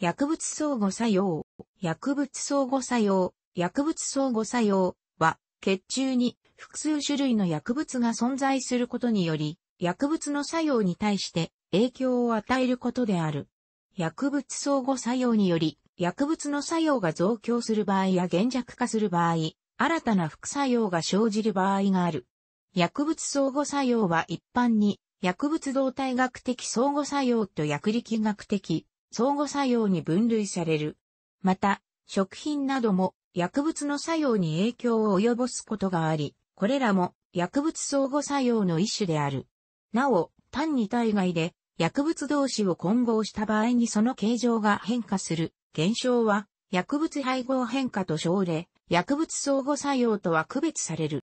薬物相互作用、薬物相互作用、薬物相互作用は、血中に複数種類の薬物が存在することにより、薬物の作用に対して影響を与えることである。薬物相互作用により、薬物の作用が増強する場合や減弱化する場合、新たな副作用が生じる場合がある。薬物相互作用は一般に薬物動態学的相互作用と薬力学的相互作用に分類される。また、食品なども薬物の作用に影響を及ぼすことがあり、これらも薬物相互作用の一種である。なお、単に体外で薬物同士を混合した場合にその形状が変化する現象は薬物配合変化と称で薬物相互作用とは区別される。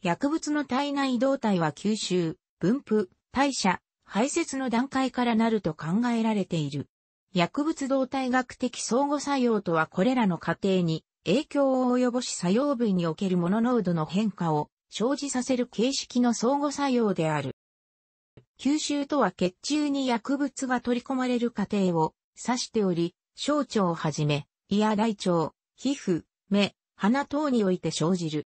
薬物の体内動態は吸収、分布、代謝、排泄の段階からなると考えられている。薬物動態学的相互作用とはこれらの過程に影響を及ぼし作用部位におけるモノ濃度の変化を生じさせる形式の相互作用である。吸収とは血中に薬物が取り込まれる過程を指しており、小腸をはじめ、胃や大腸、皮膚、目、鼻等において生じる。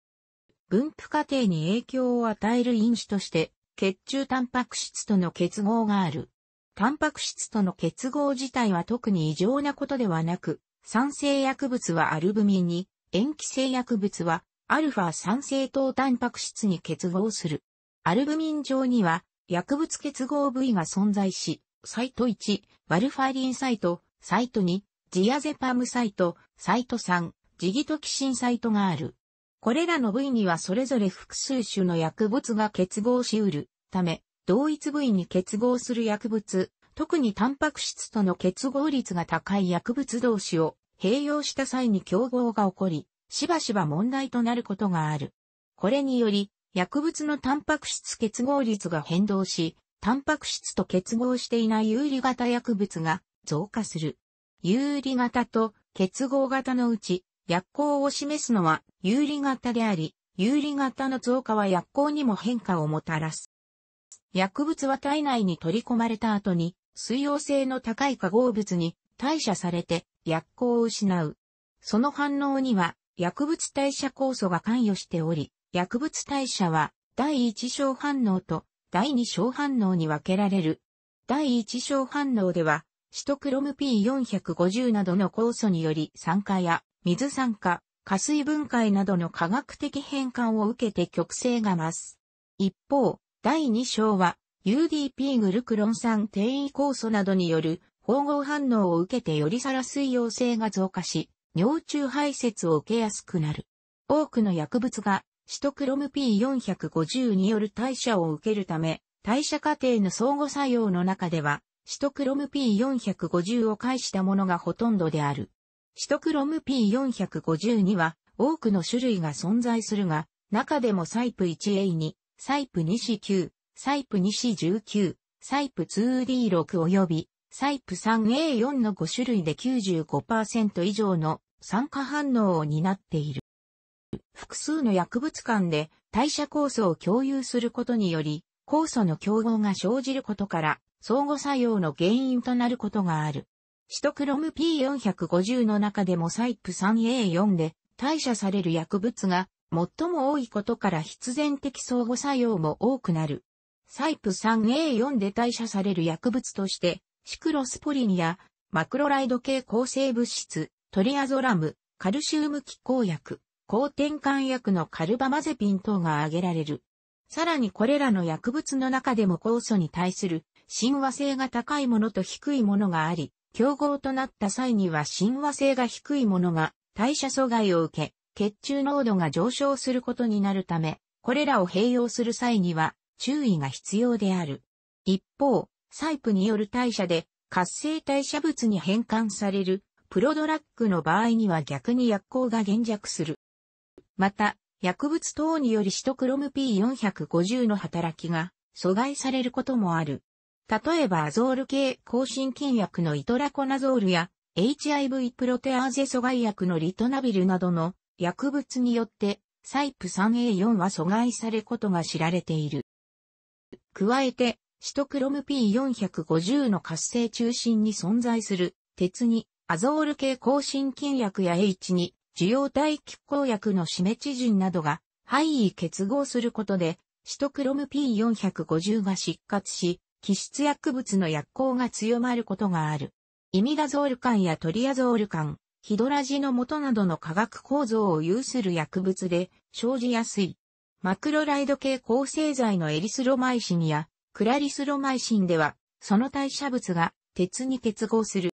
分布過程に影響を与える因子として、血中タンパク質との結合がある。タンパク質との結合自体は特に異常なことではなく、酸性薬物はアルブミンに、塩基性薬物はアルファ酸性等タンパク質に結合する。アルブミン上には薬物結合部位が存在し、サイト1、ワルファリンサイト、サイト2、ジアゼパムサイト、サイト3、ジギトキシンサイトがある。これらの部位にはそれぞれ複数種の薬物が結合しうるため、同一部位に結合する薬物、特にタンパク質との結合率が高い薬物同士を併用した際に競合が起こり、しばしば問題となることがある。これにより、薬物のタンパク質結合率が変動し、タンパク質と結合していない有利型薬物が増加する。有利型と結合型のうち、薬効を示すのは有利型であり、有利型の増加は薬効にも変化をもたらす。薬物は体内に取り込まれた後に、水溶性の高い化合物に代謝されて薬効を失う。その反応には薬物代謝酵素が関与しており、薬物代謝は第一小反応と第二小反応に分けられる。第一小反応では、シトクロム P450 などの酵素により酸化や水酸化、加水分解などの化学的変換を受けて極性が増す。一方、第2章は UDP グルクロン酸転移酵素などによる縫合反応を受けてよりさら水溶性が増加し、尿中排泄を受けやすくなる。多くの薬物がシトクロム P450 による代謝を受けるため、代謝過程の相互作用の中では、シトクロム P450 を介したものがほとんどである。シトクロム P450 には多くの種類が存在するが、中でもサイプ 1A にサイプ 2C9、サイプ 2C19、サイプ 2D6 及びサイプ 3A4 の5種類で95%以上の酸化反応を担っている。複数の薬物間で代謝酵素を共有することにより、酵素の競合が生じることから、相互作用の原因となることがある。シトクロム P450 の中でもサイプ 3A4 で代謝される薬物が最も多いことから必然的相互作用も多くなる。サイプ 3A4 で代謝される薬物として、シクロスポリンやマクロライド系抗生物質、トリアゾラム、カルシウム気候薬、抗転換薬のカルバマゼピン等が挙げられる。さらにこれらの薬物の中でも酵素に対する親和性が高いものと低いものがあり、競合となった際には親和性が低いものが代謝阻害を受け、血中濃度が上昇することになるため、これらを併用する際には注意が必要である。一方、サイプによる代謝で活性代謝物に変換されるプロドラッグの場合には逆に薬効が減弱する。また、薬物等によりシトクロム P450 の働きが阻害されることもある。例えばアゾール系抗心筋薬のイトラコナゾールや HIV プロテアーゼ阻害薬のリトナビルなどの薬物によって、サイプ 3A4 は阻害されことが知られている。加えて、シトクロム P450 の活性中心に存在する、鉄に、アゾール系抗心筋薬や H 2受容体拮抗薬のシメチジンなどが、肺位結合することで、シトクロム P450 が失活し、気質薬物の薬効が強まることがある。イミダゾール缶やトリアゾール缶、ヒドラジの元などの化学構造を有する薬物で生じやすい。マクロライド系抗生剤のエリスロマイシンやクラリスロマイシンでは、その代謝物が鉄に結合する。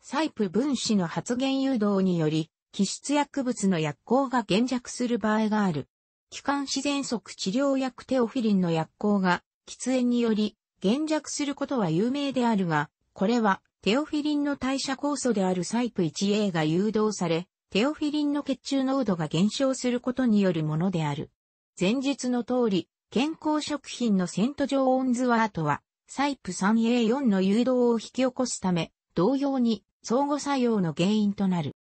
サイプ分子の発現誘導により、気質薬物の薬効が減弱する場合がある。気管自然則治療薬テオフィリンの薬効が喫煙により減弱することは有名であるが、これはテオフィリンの代謝酵素であるサイプ 1A が誘導され、テオフィリンの血中濃度が減少することによるものである。前述の通り、健康食品のセント・ジョーンズワートは、サイプ 3A4 の誘導を引き起こすため、同様に相互作用の原因となる。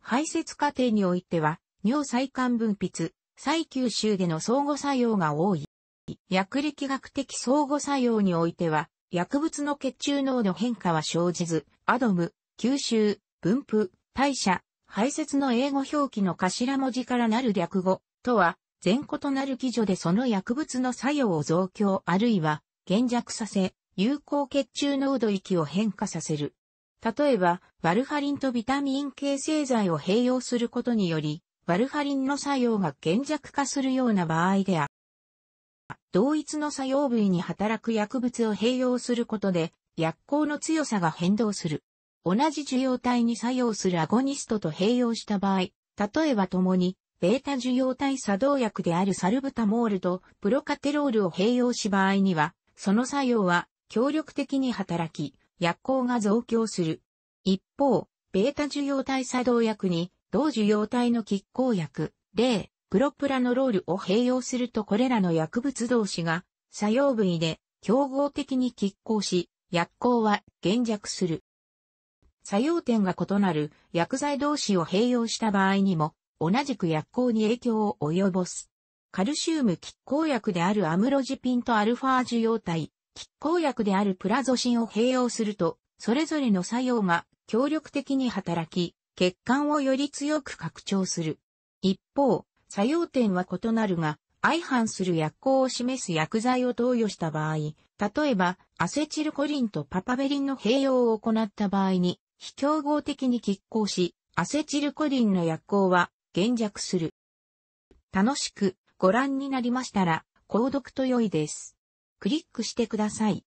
排泄過程においては、尿細管分泌、再吸収での相互作用が多い。薬力学的相互作用においては、薬物の血中濃度変化は生じず、アドム、吸収、分布、代謝、排泄の英語表記の頭文字からなる略語とは、前後となる基準でその薬物の作用を増強あるいは減弱させ、有効血中濃度域を変化させる。例えば、ワルファリンとビタミン系製剤を併用することにより、ワルファリンの作用が減弱化するような場合である。同一の作用部位に働く薬物を併用することで、薬効の強さが変動する。同じ受容体に作用するアゴニストと併用した場合、例えば共に、ベータ受容体作動薬であるサルブタモールとプロカテロールを併用し場合には、その作用は協力的に働き、薬効が増強する。一方、ベータ受容体作動薬に、同受容体の拮抗薬、例、プロプラノロールを併用するとこれらの薬物同士が作用部位で競合的に拮抗し、薬効は減弱する。作用点が異なる薬剤同士を併用した場合にも、同じく薬効に影響を及ぼす。カルシウム拮抗薬であるアムロジピンとアルファ受容体、拮抗薬であるプラゾシンを併用すると、それぞれの作用が協力的に働き、血管をより強く拡張する。一方、作用点は異なるが、相反する薬効を示す薬剤を投与した場合、例えば、アセチルコリンとパパベリンの併用を行った場合に、非競合的に拮抗し、アセチルコリンの薬効は減弱する。楽しくご覧になりましたら、購読と良いです。クリックしてください。